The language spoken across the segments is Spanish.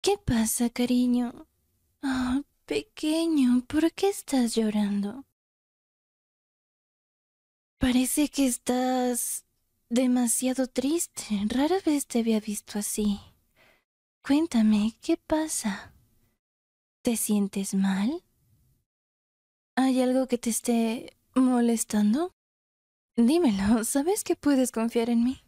¿Qué pasa, cariño? Oh, pequeño, ¿por qué estás llorando? Parece que estás demasiado triste. Rara vez te había visto así. Cuéntame, ¿qué pasa? ¿Te sientes mal? ¿Hay algo que te esté molestando? Dímelo, ¿sabes que puedes confiar en mí?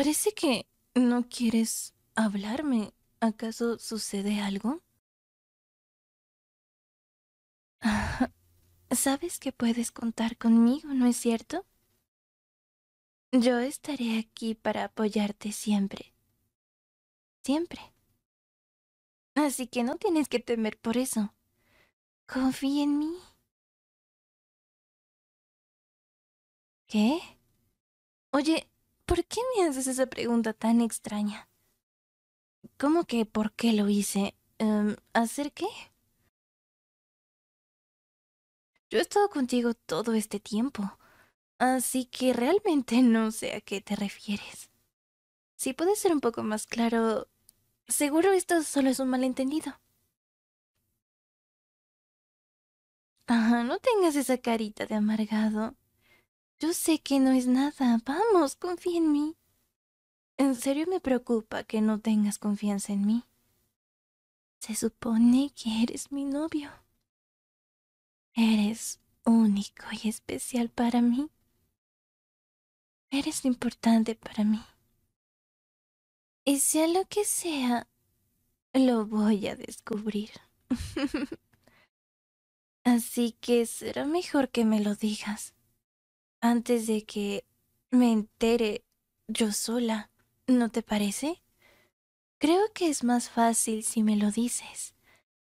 Parece que no quieres hablarme. ¿Acaso sucede algo? Sabes que puedes contar conmigo, ¿no es cierto? Yo estaré aquí para apoyarte siempre. Siempre. Así que no tienes que temer por eso. Confía en mí. ¿Qué? Oye, ¿Por qué me haces esa pregunta tan extraña? ¿Cómo que por qué lo hice? Em, ¿Hacer qué? Yo he estado contigo todo este tiempo, así que realmente no sé a qué te refieres. Si puedes ser un poco más claro, seguro esto solo es un malentendido. Ajá, no tengas esa carita de amargado. Yo sé que no es nada. Vamos, confía en mí. En serio me preocupa que no tengas confianza en mí. Se supone que eres mi novio. Eres único y especial para mí. Eres importante para mí. Y sea lo que sea, lo voy a descubrir. Así que será mejor que me lo digas antes de que me entere yo sola, ¿no te parece? Creo que es más fácil si me lo dices,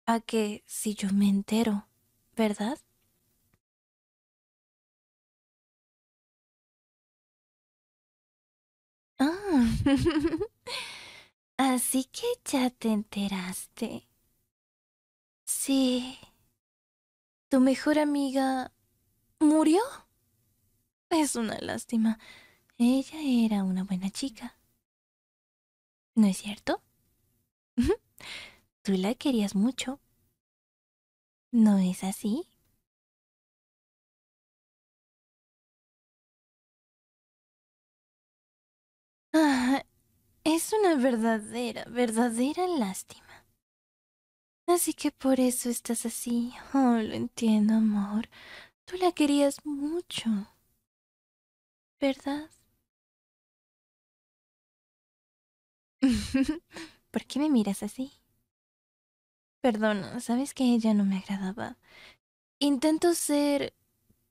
a que si yo me entero, ¿verdad? Ah, así que ya te enteraste. Sí. ¿Tu mejor amiga murió? Es una lástima. Ella era una buena chica. ¿No es cierto? Tú la querías mucho. ¿No es así? Ah, es una verdadera, verdadera lástima. Así que por eso estás así. Oh, lo entiendo, amor. Tú la querías mucho. ¿verdad? ¿Por qué me miras así? Perdona, sabes que ella no me agradaba. Intento ser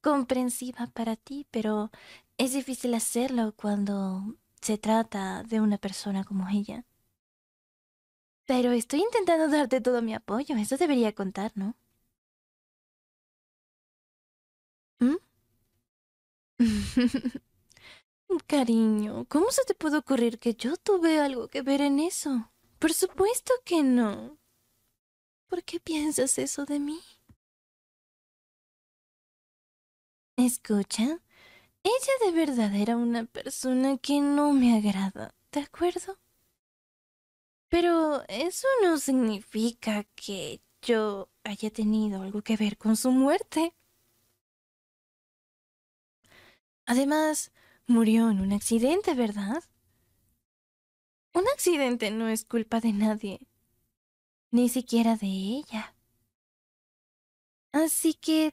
comprensiva para ti, pero es difícil hacerlo cuando se trata de una persona como ella. Pero estoy intentando darte todo mi apoyo, eso debería contar, ¿no? ¿Mm? Cariño, ¿cómo se te puede ocurrir que yo tuve algo que ver en eso? Por supuesto que no. ¿Por qué piensas eso de mí? Escucha, ella de verdad era una persona que no me agrada, ¿de acuerdo? Pero eso no significa que yo haya tenido algo que ver con su muerte. Además, Murió en un accidente, ¿verdad? Un accidente no es culpa de nadie, ni siquiera de ella. Así que,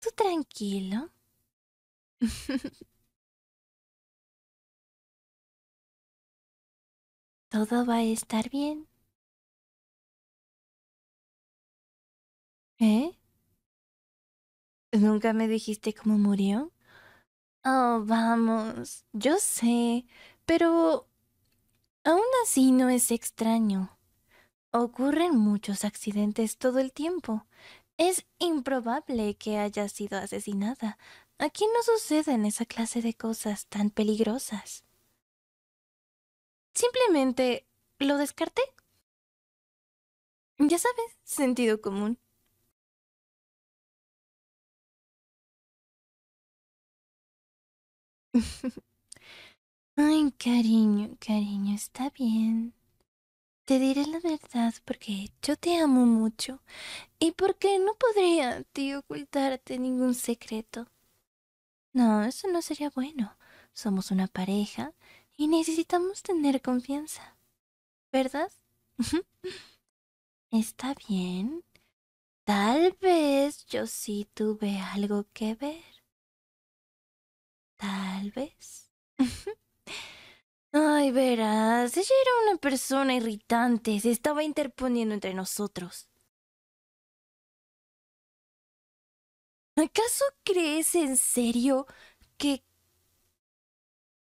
tú tranquilo. Todo va a estar bien. ¿Eh? ¿Nunca me dijiste cómo murió? Oh, vamos, yo sé, pero aún así no es extraño. Ocurren muchos accidentes todo el tiempo. Es improbable que haya sido asesinada. ¿A quién no suceden esa clase de cosas tan peligrosas? Simplemente lo descarté. Ya sabes, sentido común. Ay, cariño, cariño, está bien. Te diré la verdad porque yo te amo mucho y porque no podría ti ocultarte ningún secreto. No, eso no sería bueno. Somos una pareja y necesitamos tener confianza. ¿Verdad? está bien. Tal vez yo sí tuve algo que ver tal vez. Ay, verás, ella era una persona irritante, se estaba interponiendo entre nosotros. ¿Acaso crees en serio que...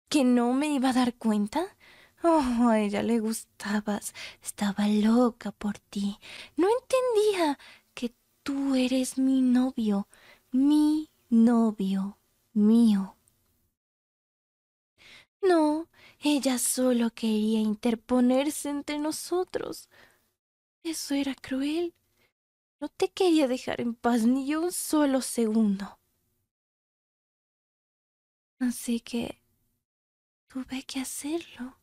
que no me iba a dar cuenta? Oh, a ella le gustabas, estaba loca por ti. No entendía que tú eres mi novio, mi novio mío. No, ella solo quería interponerse entre nosotros. Eso era cruel. No te quería dejar en paz ni un solo segundo. Así que tuve que hacerlo.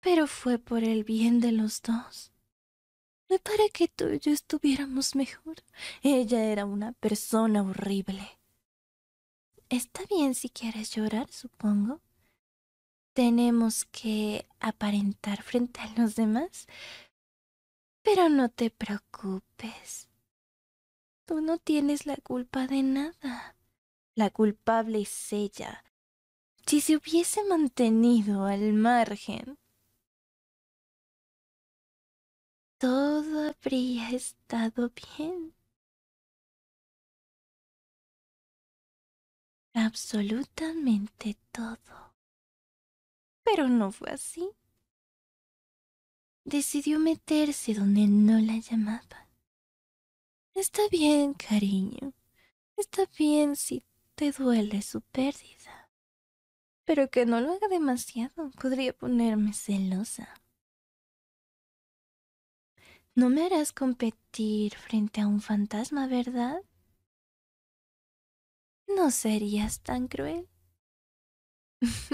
Pero fue por el bien de los dos. No para que tú y yo estuviéramos mejor. Ella era una persona horrible. Está bien si quieres llorar, supongo tenemos que aparentar frente a los demás. Pero no te preocupes. Tú no tienes la culpa de nada. La culpable es ella. Si se hubiese mantenido al margen, todo habría estado bien. Absolutamente todo. Pero no fue así. Decidió meterse donde no la llamaba. Está bien, cariño. Está bien si te duele su pérdida. Pero que no lo haga demasiado, podría ponerme celosa. No me harás competir frente a un fantasma, ¿verdad? No serías tan cruel.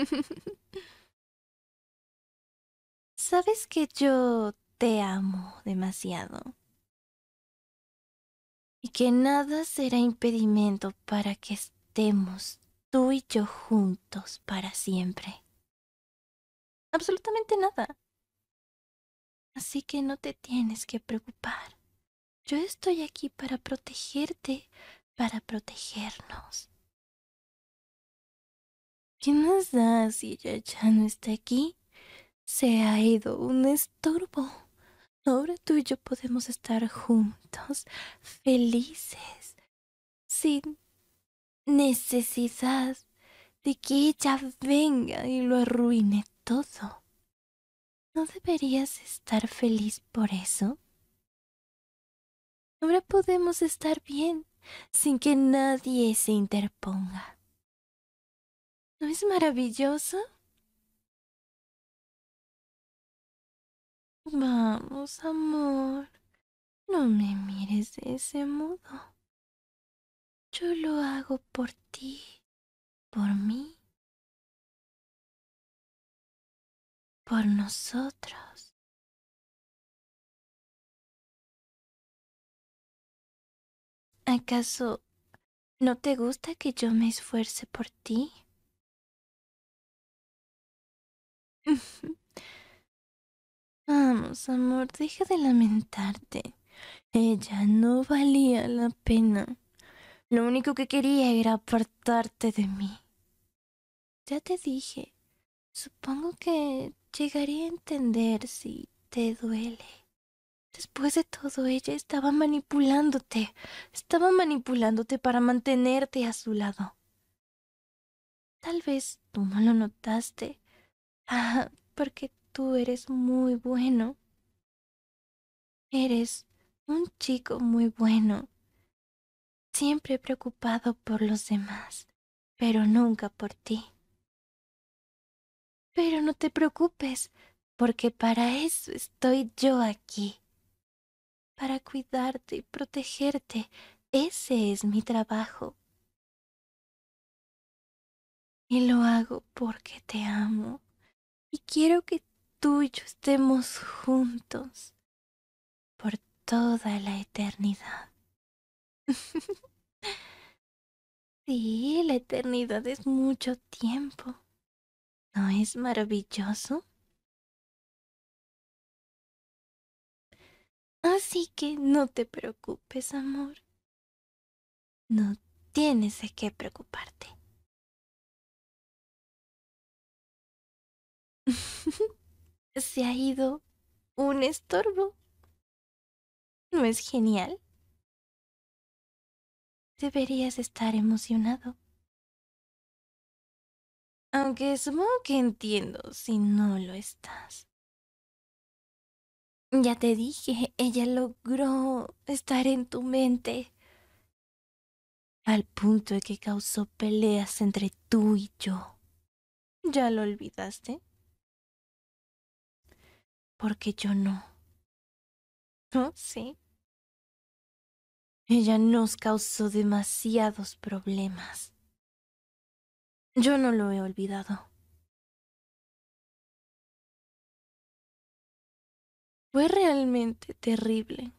Sabes que yo te amo demasiado. Y que nada será impedimento para que estemos tú y yo juntos para siempre. Absolutamente nada. Así que no te tienes que preocupar. Yo estoy aquí para protegerte, para protegernos. ¿Qué más da si ella ya no está aquí? Se ha ido un estorbo. Ahora tú y yo podemos estar juntos, felices, sin necesidad de que ella venga y lo arruine todo. ¿No deberías estar feliz por eso? Ahora podemos estar bien sin que nadie se interponga. ¿No es maravilloso? Vamos, amor. No me mires de ese modo. Yo lo hago por ti, por mí, por nosotros. ¿Acaso no te gusta que yo me esfuerce por ti? Vamos, amor, deja de lamentarte. Ella no valía la pena. Lo único que quería era apartarte de mí. Ya te dije, supongo que llegaría a entender si te duele. Después de todo, ella estaba manipulándote, estaba manipulándote para mantenerte a su lado. Tal vez tú no lo notaste, ah, porque tú eres muy bueno. Eres un chico muy bueno, siempre preocupado por los demás, pero nunca por ti. Pero no te preocupes, porque para eso estoy yo aquí, para cuidarte y protegerte. Ese es mi trabajo. Y lo hago porque te amo y quiero que tú y yo estemos juntos por toda la eternidad. sí, la eternidad es mucho tiempo. ¿No es maravilloso? Así que no te preocupes, amor. No tienes de qué preocuparte. se ha ido un estorbo. ¿No es genial? Deberías estar emocionado. Aunque supongo que entiendo si no lo estás. Ya te dije, ella logró estar en tu mente al punto de que causó peleas entre tú y yo. ¿Ya lo olvidaste? porque yo no. ¿No? Sí. Ella nos causó demasiados problemas. Yo no lo he olvidado. Fue realmente terrible.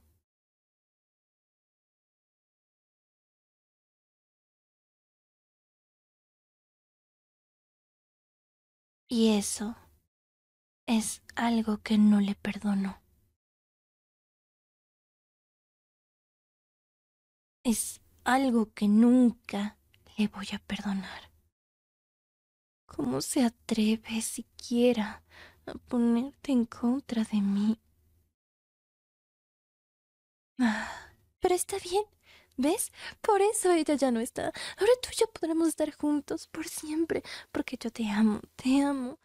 Y eso es algo que no le perdono. Es algo que nunca le voy a perdonar. ¿Cómo se atreve siquiera a ponerte en contra de mí? Ah, pero está bien, ¿Ves? Por eso ella ya no está. Ahora tú y yo podremos estar juntos por siempre, porque yo te amo, te amo.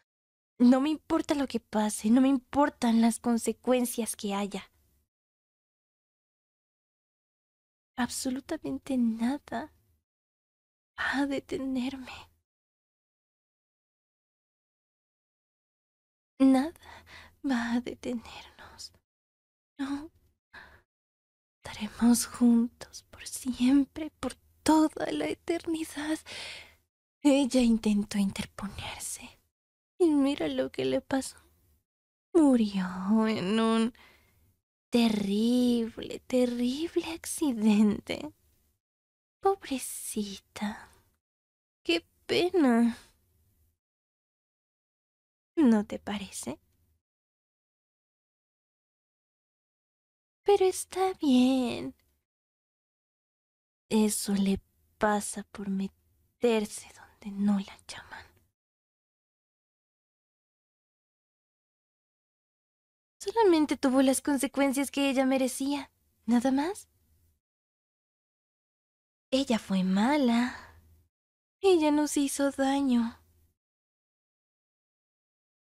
No me importa lo que pase, no me importan las consecuencias que haya. Absolutamente nada va a detenerme. Nada va a detenernos. No. Estaremos juntos por siempre, por toda la eternidad. Ella intentó interponerse. Y mira lo que le pasó. Murió en un terrible, terrible accidente. Pobrecita. Qué pena. ¿No te parece? Pero está bien. Eso le pasa por meterse donde no la llaman. Solamente tuvo las consecuencias que ella merecía, nada más. Ella fue mala. Ella nos hizo daño.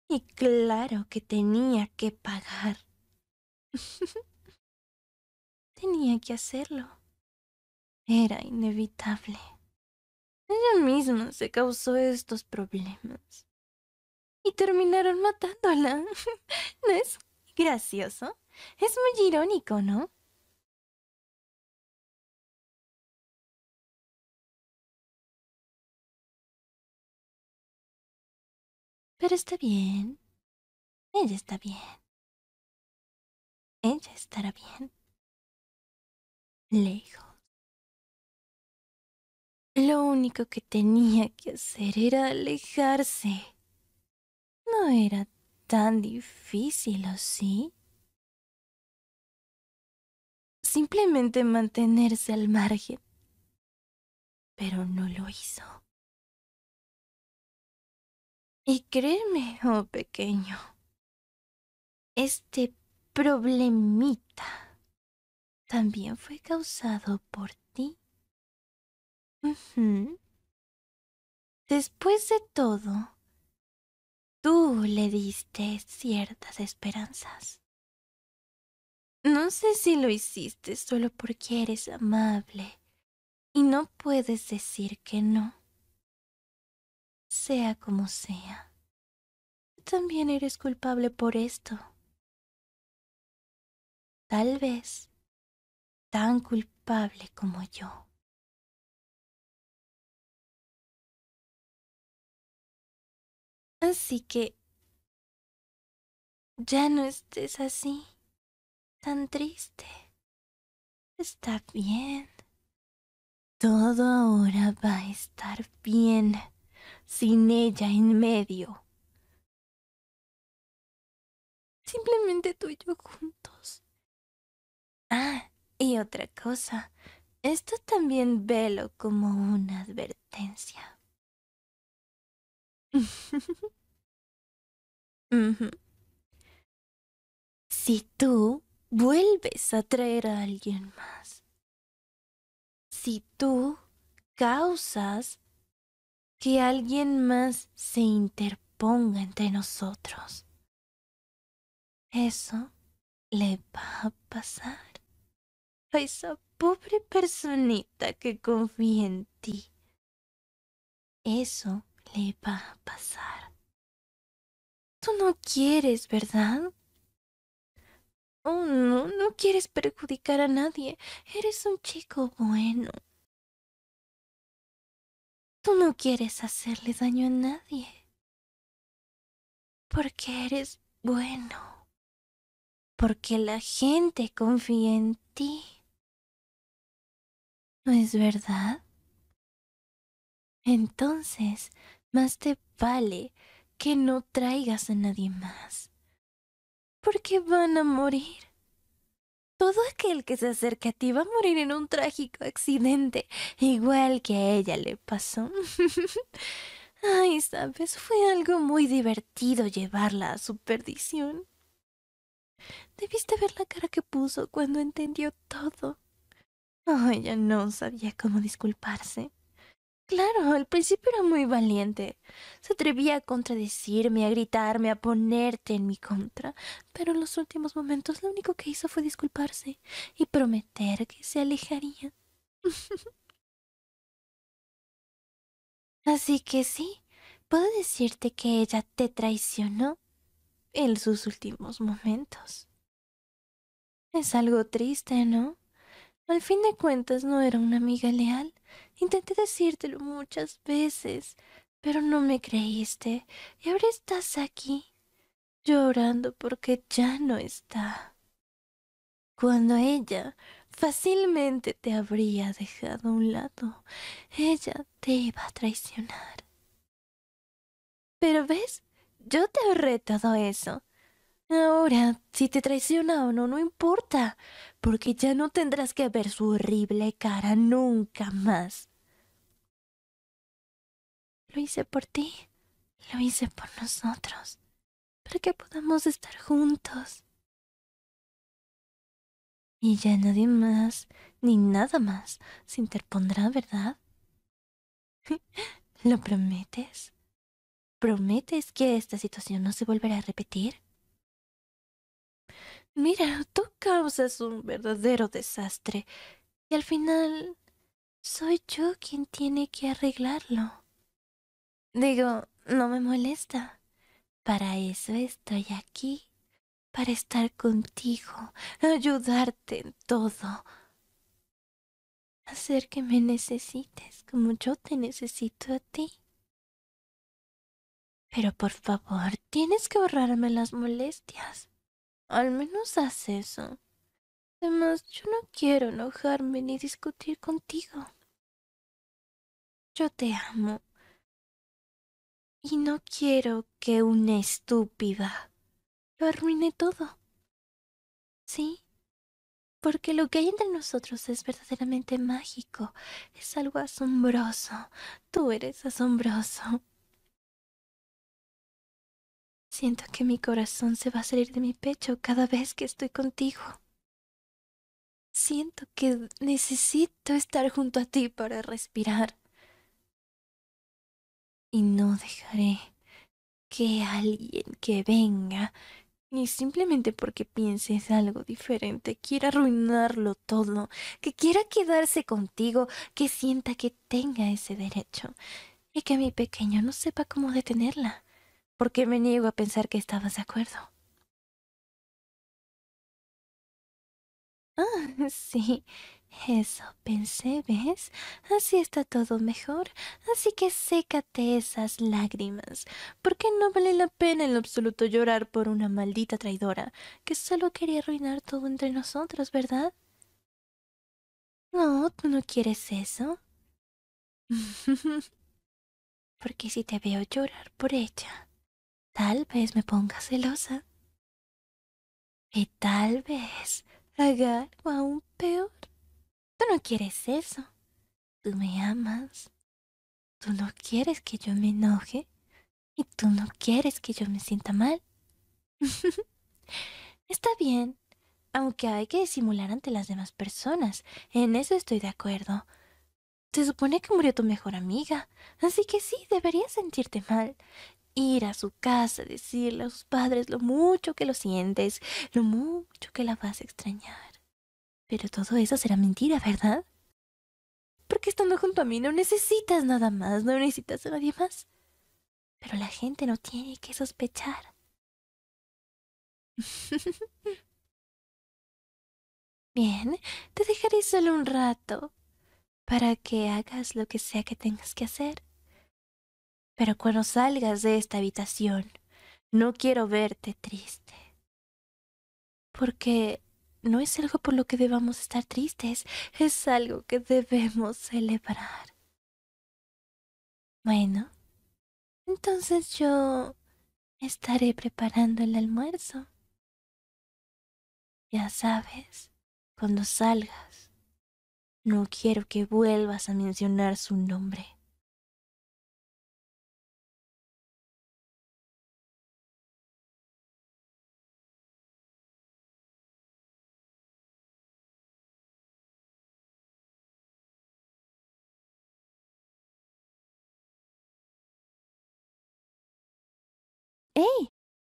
Y claro que tenía que pagar. tenía que hacerlo. Era inevitable. Ella misma se causó estos problemas. Y terminaron matándola. ¿No es gracioso. Es muy irónico, ¿no? Pero está bien. Ella está bien. Ella estará bien. Lejos. Lo único que tenía que hacer era alejarse. No era tan difícil, ¿o sí? Simplemente mantenerse al margen. Pero no lo hizo. Y créeme, oh pequeño, este problemita también fue causado por ti. Después de todo, tú le diste ciertas esperanzas. No sé si lo hiciste solo porque eres amable y no puedes decir que no. Sea como sea, también eres culpable por esto. Tal vez tan culpable como yo. Así que... Ya no estés así, tan triste. Está bien. Todo ahora va a estar bien, sin ella en medio. Simplemente tú y yo juntos. Ah, y otra cosa. Esto también velo como una advertencia. Si tú vuelves a traer a alguien más, si tú causas que alguien más se interponga entre nosotros, eso le va a pasar a esa pobre personita que confía en ti. Eso le va a pasar. Tú no quieres, ¿verdad? Oh, no, no quieres perjudicar a nadie. Eres un chico bueno. Tú no quieres hacerle daño a nadie. Porque eres bueno. Porque la gente confía en ti. ¿No es verdad? Entonces, más te vale que no traigas a nadie más. Porque van a morir. Todo aquel que se acerque a ti va a morir en un trágico accidente, igual que a ella le pasó. Ay, sabes, fue algo muy divertido llevarla a su perdición. Debiste ver la cara que puso cuando entendió todo. Oh, ella no sabía cómo disculparse. Claro, al principio era muy valiente. Se atrevía a contradecirme, a gritarme, a ponerte en mi contra, pero en los últimos momentos lo único que hizo fue disculparse y prometer que se alejaría. Así que sí, puedo decirte que ella te traicionó en sus últimos momentos. Es algo triste, ¿no? Al fin de cuentas no era una amiga leal. Intenté decírtelo muchas veces, pero no me creíste. Y ahora estás aquí, llorando porque ya no está. Cuando ella fácilmente te habría dejado a un lado, ella te iba a traicionar. Pero ves, yo te ahorré todo eso. Ahora, si te traiciona o no, no importa, porque ya no tendrás que ver su horrible cara nunca más. Lo hice por ti, lo hice por nosotros, para que podamos estar juntos. Y ya nadie más, ni nada más, se interpondrá, ¿verdad? ¿Lo prometes? ¿Prometes que esta situación no se volverá a repetir? Mira, tú causas un verdadero desastre. Y al final soy yo quien tiene que arreglarlo. Digo, no me molesta. Para eso estoy aquí. Para estar contigo, ayudarte en todo. Hacer que me necesites como yo te necesito a ti. Pero por favor, tienes que ahorrarme las molestias. Al menos haz eso. Además, yo no quiero enojarme ni discutir contigo. Yo te amo. Y no quiero que una estúpida lo arruine todo. ¿Sí? Porque lo que hay entre nosotros es verdaderamente mágico. Es algo asombroso. Tú eres asombroso. Siento que mi corazón se va a salir de mi pecho cada vez que estoy contigo. Siento que necesito estar junto a ti para respirar. Y no dejaré que alguien que venga, ni simplemente porque pienses algo diferente, quiera arruinarlo todo, que quiera quedarse contigo, que sienta que tenga ese derecho y que mi pequeño no sepa cómo detenerla. ¿Por qué me niego a pensar que estabas de acuerdo. Ah, sí, eso pensé, ¿ves? Así está todo mejor. Así que sécate esas lágrimas, porque no vale la pena en lo absoluto llorar por una maldita traidora que solo quería arruinar todo entre nosotros, ¿verdad? No, tú no quieres eso. porque si te veo llorar por ella, Tal vez me ponga celosa. Y tal vez haga algo aún peor. Tú no quieres eso. Tú me amas. Tú no quieres que yo me enoje. Y tú no quieres que yo me sienta mal. Está bien, aunque hay que disimular ante las demás personas. En eso estoy de acuerdo. Se supone que murió tu mejor amiga, así que sí, deberías sentirte mal ir a su casa, decirle a sus padres lo mucho que lo sientes, lo mucho que la vas a extrañar. Pero todo eso será mentira, ¿verdad? Porque estando junto a mí no necesitas nada más, no necesitas a nadie más. Pero la gente no tiene que sospechar. Bien, te dejaré solo un rato para que hagas lo que sea que tengas que hacer. Pero cuando salgas de esta habitación, no quiero verte triste. Porque no es algo por lo que debamos estar tristes, es algo que debemos celebrar. Bueno, entonces yo estaré preparando el almuerzo. Ya sabes, cuando salgas, no quiero que vuelvas a mencionar su nombre.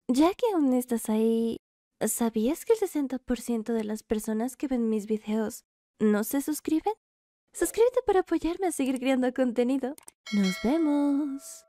Ya que aún estás ahí, ¿sabías que el 60% de las personas que ven mis videos no se suscriben? Suscríbete para apoyarme a seguir creando contenido. ¡Nos vemos!